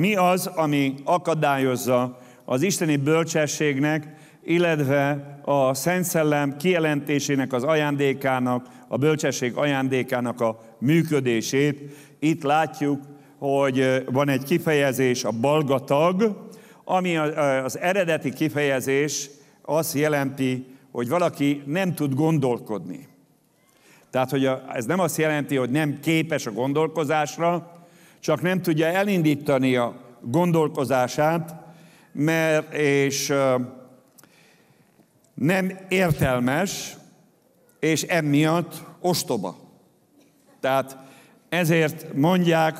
Mi az, ami akadályozza az isteni bölcsességnek, illetve a Szent Szellem kijelentésének, az ajándékának, a bölcsesség ajándékának a működését. Itt látjuk, hogy van egy kifejezés, a balgatag, ami az eredeti kifejezés azt jelenti, hogy valaki nem tud gondolkodni. Tehát, hogy ez nem azt jelenti, hogy nem képes a gondolkozásra, csak nem tudja elindítani a gondolkozását, mert és nem értelmes, és emiatt ostoba. Tehát ezért mondják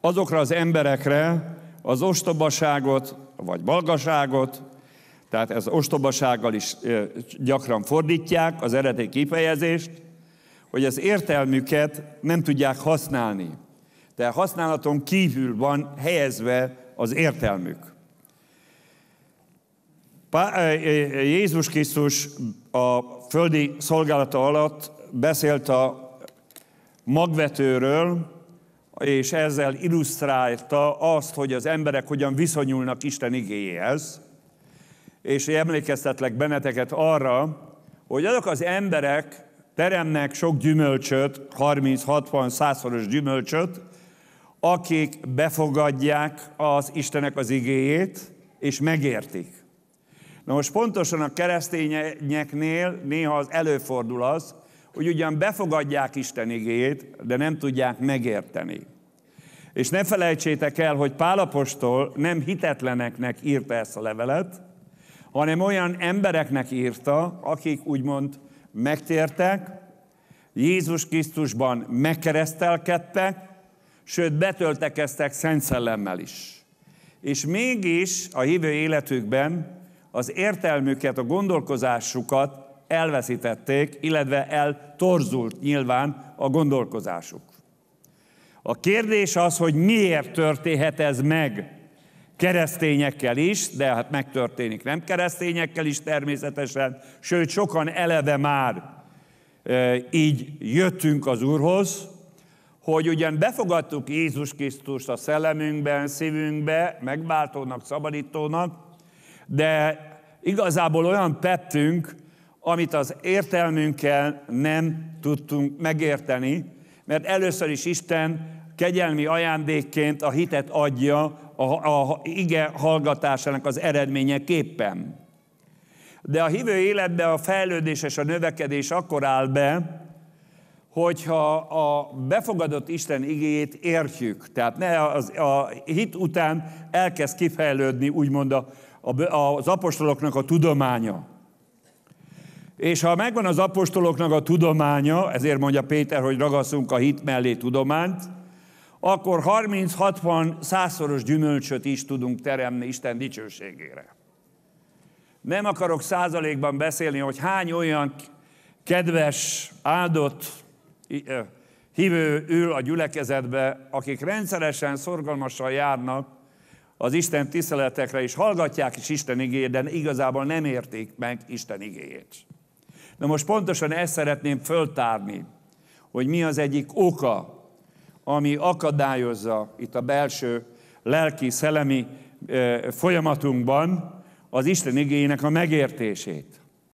azokra az emberekre az ostobaságot, vagy balgaságot, tehát ez ostobasággal is gyakran fordítják az eredeti kifejezést, hogy az értelmüket nem tudják használni de használaton kívül van helyezve az értelmük. Eh, eh, Jézus Krisztus a földi szolgálata alatt beszélt a magvetőről, és ezzel illusztrálta azt, hogy az emberek hogyan viszonyulnak Isten igéjéhez, És emlékeztetlek benneteket arra, hogy azok az emberek teremnek sok gyümölcsöt, 30, 60, 100 gyümölcsöt, akik befogadják az Istenek az igéjét, és megértik. Na most pontosan a keresztényeknél néha az előfordul az, hogy ugyan befogadják Isten igéjét, de nem tudják megérteni. És ne felejtsétek el, hogy Pálapostól nem hitetleneknek írta ezt a levelet, hanem olyan embereknek írta, akik úgymond megtértek, Jézus Krisztusban megkeresztelkedtek, sőt betöltekeztek Szent Szellemmel is. És mégis a hívő életükben az értelmüket, a gondolkozásukat elveszítették, illetve eltorzult nyilván a gondolkozásuk. A kérdés az, hogy miért történhet ez meg keresztényekkel is, de hát megtörténik nem keresztényekkel is természetesen, sőt sokan eleve már így jöttünk az Úrhoz, hogy ugyan befogadtuk Jézus Krisztust a szellemünkben, szívünkbe, megváltónak, szabadítónak, de igazából olyan tettünk, amit az értelmünkkel nem tudtunk megérteni, mert először is Isten kegyelmi ajándékként a hitet adja a, a ige hallgatásának az eredményeképpen. De a hívő életbe a fejlődés és a növekedés akkor áll be, hogyha a befogadott Isten igéjét értjük, tehát ne az, a hit után elkezd kifejlődni úgymond a, a, az apostoloknak a tudománya. És ha megvan az apostoloknak a tudománya, ezért mondja Péter, hogy ragaszunk a hit mellé tudományt, akkor 30-60 százszoros gyümölcsöt is tudunk teremni Isten dicsőségére. Nem akarok százalékban beszélni, hogy hány olyan kedves, áldott hívő ül a gyülekezetbe, akik rendszeresen, szorgalmasan járnak az Isten tiszteletekre, és hallgatják is Isten igéjét, de igazából nem értik meg Isten igéjét. Na most pontosan ezt szeretném föltárni, hogy mi az egyik oka, ami akadályozza itt a belső lelki, szellemi folyamatunkban az Isten igényének a megértését.